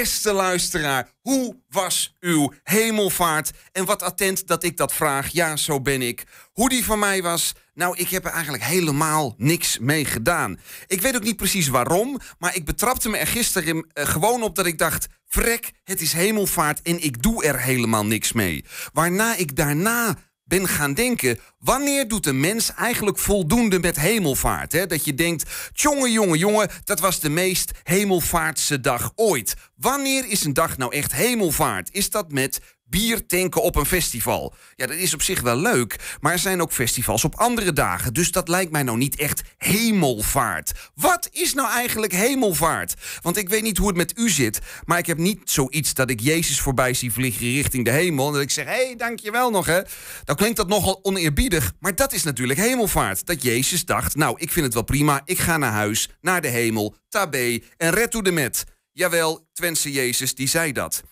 Beste luisteraar, hoe was uw hemelvaart? En wat attent dat ik dat vraag. Ja, zo ben ik. Hoe die van mij was? Nou, ik heb er eigenlijk helemaal niks mee gedaan. Ik weet ook niet precies waarom, maar ik betrapte me er gisteren eh, gewoon op dat ik dacht: vrek, het is hemelvaart en ik doe er helemaal niks mee. Waarna ik daarna ben gaan denken, wanneer doet een mens eigenlijk voldoende met hemelvaart? Hè? Dat je denkt, jongen, jongen, jongen, dat was de meest hemelvaartse dag ooit. Wanneer is een dag nou echt hemelvaart? Is dat met bier tanken op een festival. Ja, dat is op zich wel leuk, maar er zijn ook festivals op andere dagen. Dus dat lijkt mij nou niet echt hemelvaart. Wat is nou eigenlijk hemelvaart? Want ik weet niet hoe het met u zit, maar ik heb niet zoiets dat ik Jezus voorbij zie vliegen richting de hemel. En dat ik zeg: hé, hey, dankjewel nog hè. Dan nou klinkt dat nogal oneerbiedig, maar dat is natuurlijk hemelvaart. Dat Jezus dacht: nou, ik vind het wel prima, ik ga naar huis, naar de hemel, tabé en red de met. Jawel, Twentse Jezus die zei dat.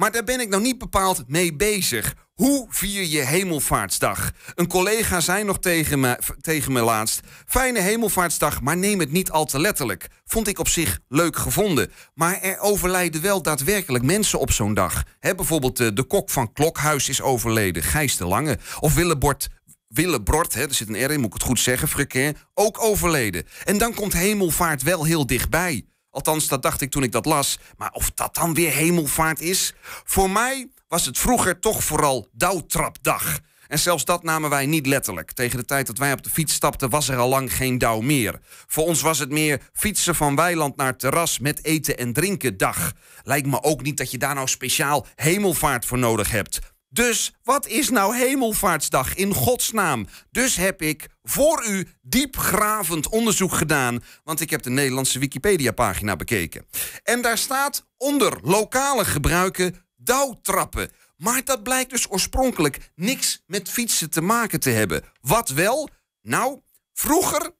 Maar daar ben ik nou niet bepaald mee bezig. Hoe vier je hemelvaartsdag? Een collega zei nog tegen me, tegen me laatst: Fijne hemelvaartsdag, maar neem het niet al te letterlijk. Vond ik op zich leuk gevonden. Maar er overlijden wel daadwerkelijk mensen op zo'n dag. bijvoorbeeld eh, de, kok van Klokhuis is overleden, Gijs de Lange. Of Willebord Wille hè, er zit een R in, moet ik het goed zeggen, ook overleden. En dan komt hemelvaart wel heel dichtbij. Althans, dat dacht ik toen ik dat las. Maar of dat dan weer hemelvaart is? Voor mij was het vroeger toch vooral douwtrapdag. En zelfs dat namen wij niet letterlijk. Tegen de tijd dat wij op de fiets stapten, was er al lang geen douw meer. Voor ons was het meer fietsen van weiland naar terras met eten en drinken dag. Lijkt me ook niet dat je daar nou speciaal hemelvaart voor nodig hebt. Dus wat is nou Hemelvaartsdag in godsnaam? Dus heb ik voor u diepgravend onderzoek gedaan, want ik heb de Nederlandse Wikipedia-pagina bekeken. En daar staat onder lokale gebruiken douwtrappen. Maar dat blijkt dus oorspronkelijk niks met fietsen te maken te hebben. Wat wel? Nou, vroeger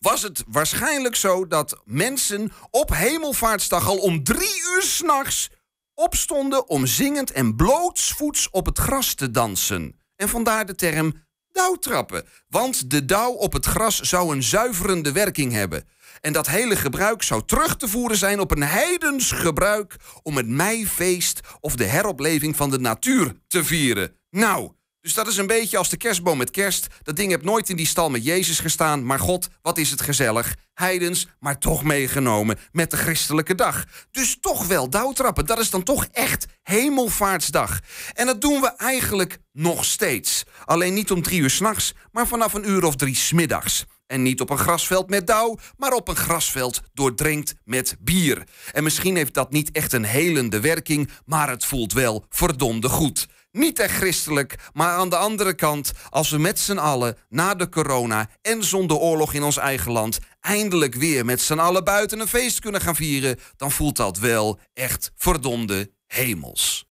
was het waarschijnlijk zo dat mensen op Hemelvaartsdag al om drie uur s'nachts opstonden om zingend en blootsvoets op het gras te dansen. En vandaar de term dauwtrappen, want de dauw op het gras zou een zuiverende werking hebben. En dat hele gebruik zou terug te voeren zijn op een heidens gebruik om het meifeest of de heropleving van de natuur te vieren. Nou, dus dat is een beetje als de kerstboom met kerst. Dat ding heb nooit in die stal met Jezus gestaan. Maar God, wat is het gezellig. Heidens, maar toch meegenomen met de christelijke dag. Dus toch wel douwtrappen. Dat is dan toch echt hemelvaartsdag. En dat doen we eigenlijk nog steeds. Alleen niet om drie uur s'nachts, maar vanaf een uur of drie smiddags. En niet op een grasveld met dauw, maar op een grasveld doordrenkt met bier. En misschien heeft dat niet echt een helende werking, maar het voelt wel verdomde goed niet echt christelijk. Maar aan de andere kant, als we met z'n allen na de corona en zonder oorlog in ons eigen land eindelijk weer met z'n allen buiten een feest kunnen gaan vieren, dan voelt dat wel echt verdomde hemels.